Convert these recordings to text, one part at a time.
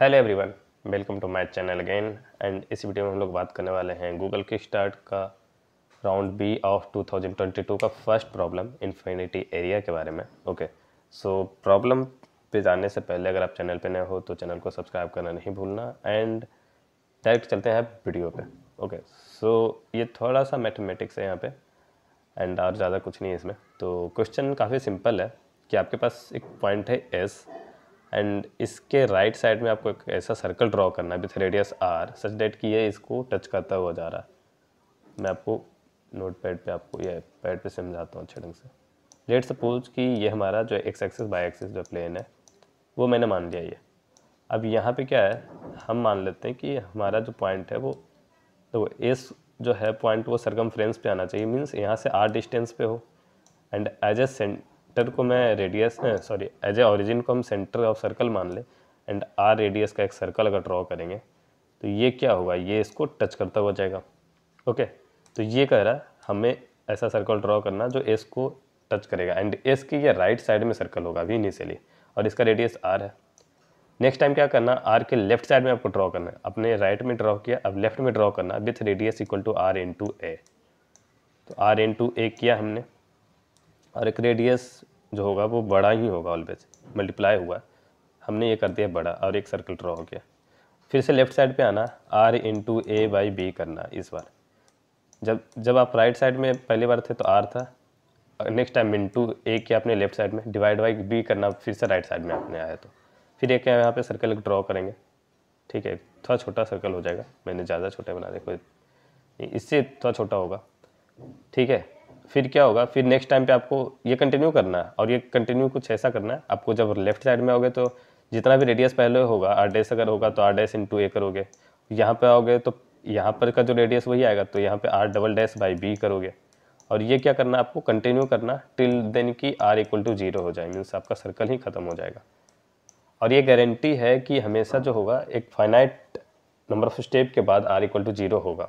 hello everyone welcome to my channel again and इस video में हम लोग बात करने वाले हैं गूगल के स्टार्ट का राउंड बी ऑफ 2022 का फर्स्ट प्रॉब्लम इन्फिनिटी एरिया के बारे में ओके सो प्रॉब्लम पे जाने से पहले अगर आप चैनल पे नए हो तो चैनल को सब्सक्राइब करना नहीं भूलना एंड डायरेक्ट चलते हैं वीडियो पर ओके सो ये थोड़ा सा मैथमेटिक्स है यहाँ पर एंड और ज़्यादा कुछ नहीं है इसमें तो क्वेश्चन काफ़ी सिंपल है कि आपके पास एक पॉइंट है एस एंड इसके राइट साइड में आपको एक ऐसा सर्कल ड्रॉ करना है with radius R such that कि ये इसको टच करता हुआ जा रहा है मैं आपको नोट पैड पर आपको यह पैड पर समझाता हूँ अच्छे ढंग से लेट सपोज कि ये हमारा जो एक्स एक्सेस बाई एक्सेस जो प्लेन है वो मैंने मान लिया ये अब यहाँ पे क्या है हम मान लेते हैं कि हमारा जो पॉइंट है वो तो एस जो है पॉइंट वो फ्रेंस पे आना चाहिए मीन्स यहाँ से आर डिस्टेंस पे हो एंड एज ए सेंटर को मैं radius sorry as a origin को हम सेंटर ऑफ सर्कल मान लें एंड आर रेडियस का एक सर्कल अगर ड्रॉ करेंगे तो ये क्या होगा ये इसको टच करता हुआ जाएगा ओके तो ये कह रहा है हमें ऐसा सर्कल ड्रॉ करना जो एस को टच करेगा एंड एस की ये राइट साइड में सर्कल होगा अभी इनिशियली और इसका रेडियस आर है नेक्स्ट टाइम क्या करना आर के लेफ्ट साइड में आपको ड्रॉ करना है अपने राइट में ड्रॉ किया अब लेफ्ट में ड्रॉ करना with radius equal to R into A तो आर इन टू ए किया हमने और एक रेडियस जो होगा वो बड़ा ही होगा ऑलवेज मल्टीप्लाई हुआ हमने ये कर दिया बड़ा और एक सर्कल ड्रॉ हो गया फिर से लेफ्ट साइड पे आना R into A by B करना इस बार जब जब आप राइट साइड में पहली बार थे तो आर था नेक्स्ट टाइम इंटू ए किया आपने लेफ्ट साइड में डिवाइड बाई बी करना फिर से राइट साइड में आपने आया तो फिर एक यहाँ पे सर्कल ड्रॉ करेंगे ठीक है थोड़ा छोटा सर्कल हो जाएगा मैंने ज़्यादा छोटा बना देखो इससे थोड़ा छोटा होगा ठीक है फिर क्या होगा फिर नेक्स्ट टाइम पे आपको ये कंटिन्यू करना है और ये कंटिन्यू कुछ ऐसा करना है आपको जब लेफ्ट साइड में आओगे तो जितना भी रेडियस पहले होगा आर डेस अगर होगा तो आर डेस टू ए करोगे यहाँ पर आओगे तो यहाँ पर का जो रेडियस वही आएगा तो यहाँ पर R double dash by B करोगे और ये क्या करना है आपको कंटिन्यू करना टिल देन की आर इक्वल टू जीरो हो जाए मीन्स आपका सर्कल ही ख़त्म हो जाएगा और ये गारंटी है कि हमेशा जो होगा एक फाइनाइट नंबर ऑफ स्टेप के बाद आर इक्वल टू जीरो होगा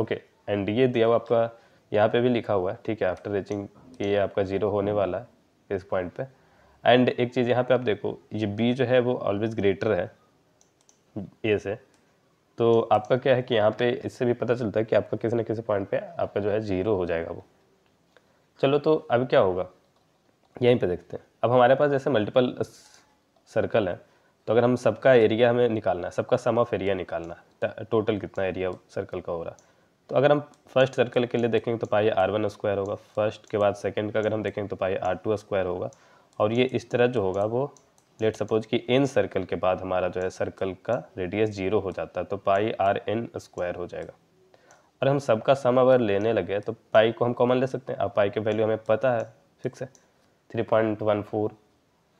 ओके एंड ये दिया हुआ आपका यहाँ पे भी लिखा हुआ है ठीक है आफ्टर रीचिंग ये आपका ज़ीरो होने वाला है इस पॉइंट पे एंड एक चीज़ यहाँ पे आप देखो ये बी जो है वो ऑलवेज ग्रेटर है ए से तो आपका क्या है कि यहाँ पे इससे भी पता चलता है कि आपका किसी न किसी पॉइंट पे आपका जो है ज़ीरो हो जाएगा वो चलो तो अब क्या होगा यहीं पे देखते हैं अब हमारे पास जैसे मल्टीपल सर्कल है तो अगर हम सबका एरिया हमें निकालना है सबका सम ऑफ एरिया निकालना है टोटल कितना एरिया सर्कल का हो रहा है तो अगर हम फर्स्ट सर्कल के लिए देखेंगे तो पाई आर वन स्क्वायर होगा फर्स्ट के बाद सेकेंड का अगर हम देखेंगे तो पाई आर टू स्क्वायर होगा और ये इस तरह जो होगा वो लेट सपोज कि एन सर्कल के बाद हमारा जो है सर्कल का रेडियस जीरो हो जाता है तो पाई आर एन स्क्वायर हो जाएगा और हम सबका सम अगर लेने लगे तो पाई को हम कॉमन ले सकते हैं अब पाई की वैल्यू हमें पता है फिक्स है three point one four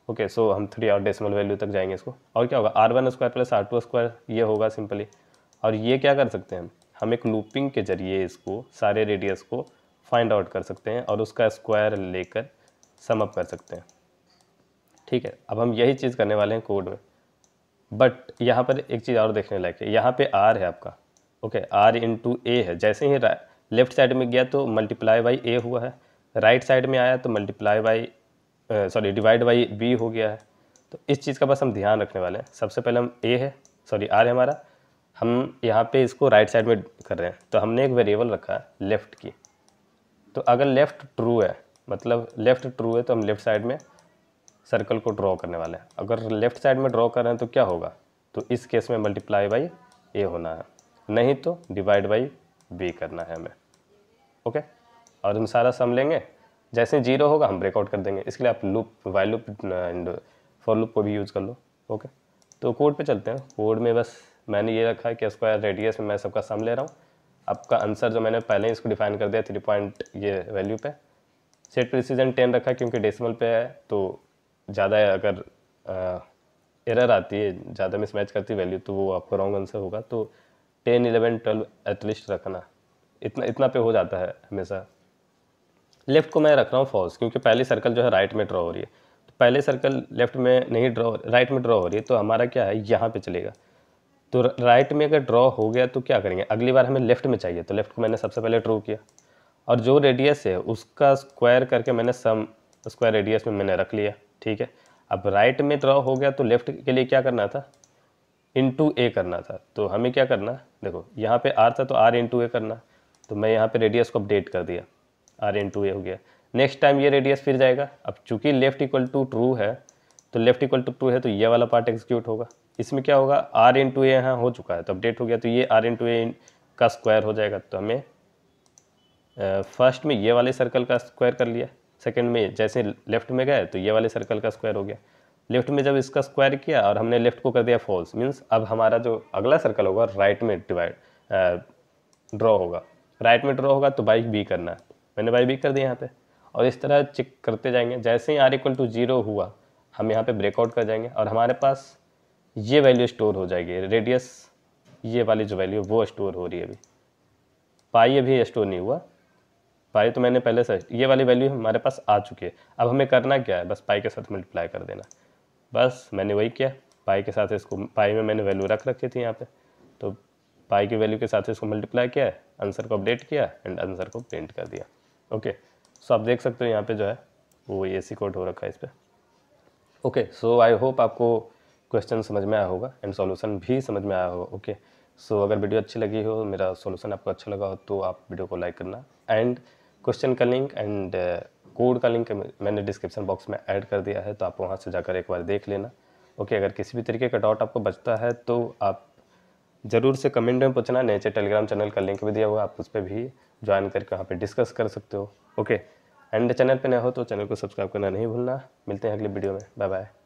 okay so हम थ्री और डेसिमल वैल्यू तक जाएंगे इसको और क्या होगा R one square plus R two square ये होगा सिंपली और ये क्या कर सकते हैं हम हम एक लूपिंग के ज़रिए इसको सारे रेडियस को फाइंड आउट कर सकते हैं और उसका स्क्वायर लेकर सम अप कर सकते हैं ठीक है अब हम यही चीज़ करने वाले हैं कोड में बट यहाँ पर एक चीज़ और देखने लायक है यहाँ पे आर है आपका okay R into A है जैसे ही लेफ्ट साइड में गया तो मल्टीप्लाई बाई ए हुआ है राइट साइड में आया तो multiply by sorry divide by B हो गया है तो इस चीज़ का बस हम ध्यान रखने वाले हैं सबसे पहले हम ए है सॉरी आर है हमारा हम यहाँ पे इसको राइट साइड में कर रहे हैं तो हमने एक वेरिएबल रखा है लेफ़्ट की तो अगर लेफ़्ट ट्रू है मतलब लेफ़्ट ट्रू है तो हम लेफ़्ट साइड में सर्कल को ड्रॉ करने वाले हैं अगर लेफ़्ट साइड में ड्रॉ कर रहे हैं तो क्या होगा तो इस केस में मल्टीप्लाई बाई ए होना है नहीं तो डिवाइड बाई बी करना है हमें ओके और हम सारा सम लेंगे जैसे जीरो होगा हम ब्रेकआउट कर देंगे इसके लिए आप loop while loop and for loop को भी यूज़ कर लो ओके तो कोड पे चलते हैं कोड में बस मैंने ये रखा है कि स्क्वायर रेडियस में मैं सबका सम ले रहा हूँ आपका आंसर जो मैंने पहले ही इसको डिफाइन कर दिया थ्री पॉइंट ये वैल्यू पे सेट प्रिसीजन टेन रखा क्योंकि डेसिमल पे है तो ज़्यादा अगर एरर आती है ज़्यादा मिसमैच करती है वैल्यू तो वो आपका रॉन्ग आंसर होगा तो टेन इलेवन ट्वेल्व एटलीस्ट रखना इतना इतना पे हो जाता है हमेशा लेफ़्ट को मैं रख रहा हूँ फॉल्स क्योंकि पहले सर्कल जो है राइट में ड्रॉ हो रही है तो पहले सर्कल लेफ़्ट में नहीं ड्रॉ राइट में ड्रॉ हो रही है तो हमारा क्या है यहाँ पे चलेगा तो राइट में अगर ड्रॉ हो गया तो क्या करेंगे अगली बार हमें लेफ्ट में चाहिए तो लेफ्ट को मैंने सबसे पहले ड्रॉ किया और जो रेडियस है उसका स्क्वायर करके मैंने सम स्क्वायर रेडियस में मैंने रख लिया ठीक है अब राइट में ड्रॉ हो गया तो लेफ्ट के लिए क्या करना था टू ए करना था तो हमें क्या करना देखो यहाँ पे आर था तो आर टू ए करना तो मैं यहाँ पे रेडियस को अपडेट कर दिया आर टू ए हो गया नेक्स्ट टाइम ये रेडियस फिर जाएगा अब चूंकि लेफ्ट इक्वल टू ट्रू है तो लेफ्ट इक्वल टू ट्रू है तो ये वाला पार्ट एग्जीक्यूट होगा इसमें क्या होगा आर इन टू ए यहाँ हो चुका है तो अपडेट हो गया तो ये आर इन टू ए का स्क्वायर हो जाएगा तो हमें फर्स्ट में ये वाले सर्कल का स्क्वायर कर लिया सेकंड में जैसे लेफ्ट में गए तो ये वाले सर्कल का स्क्वायर हो गया लेफ्ट में जब इसका स्क्वायर किया और हमने लेफ्ट को कर दिया फॉल्स मीन्स अब हमारा जो अगला सर्कल होगा राइट में डिवाइड ड्रॉ होगा राइट में ड्रॉ होगा तो बाई बी करना है मैंने बाई बी कर दिया यहाँ पे और इस तरह चेक करते जाएंगे जैसे ही आर इक्वल टू जीरो हुआ हम यहाँ पे ब्रेकआउट कर जाएंगे और हमारे पास ये वैल्यू स्टोर हो जाएगी रेडियस ये वाली जो वैल्यू वो स्टोर हो रही है अभी पाई अभी स्टोर नहीं हुआ पाई तो मैंने पहले से ये वाली वैल्यू हमारे पास आ चुकी है अब हमें करना क्या है बस पाई के साथ मल्टीप्लाई कर देना बस मैंने वही किया पाई के साथ इसको पाई में मैंने वैल्यू रख रखी थी यहाँ पे तो पाई की वैल्यू के साथ इसको मल्टीप्लाई किया है आंसर को अपडेट किया एंड आंसर को प्रिंट कर दिया ओके सो आप देख सकते हो यहाँ पर जो है वो ए सी कोड हो रखा है इस पर ओके सो आई होप आपको क्वेश्चन समझ में आया होगा एंड सॉल्यूशन भी समझ में आया होगा ओके सो अगर वीडियो अच्छी लगी हो मेरा सॉल्यूशन आपको अच्छा लगा हो तो आप वीडियो को लाइक करना एंड क्वेश्चन का लिंक एंड कोड का लिंक मैंने डिस्क्रिप्शन बॉक्स में ऐड कर दिया है तो आप वहाँ से जाकर एक बार देख लेना ओके अगर किसी भी तरीके का डाउट आपको बचता है तो आप ज़रूर से कमेंट में पूछना नीचे टेलीग्राम चैनल का लिंक भी दिया हुआ आप उस पर भी ज्वाइन करके वहाँ पर डिस्कस कर सकते हो ओके एंड चैनल पे नए हो तो चैनल को सब्सक्राइब करना नहीं भूलना मिलते हैं अगले वीडियो में बाय बाय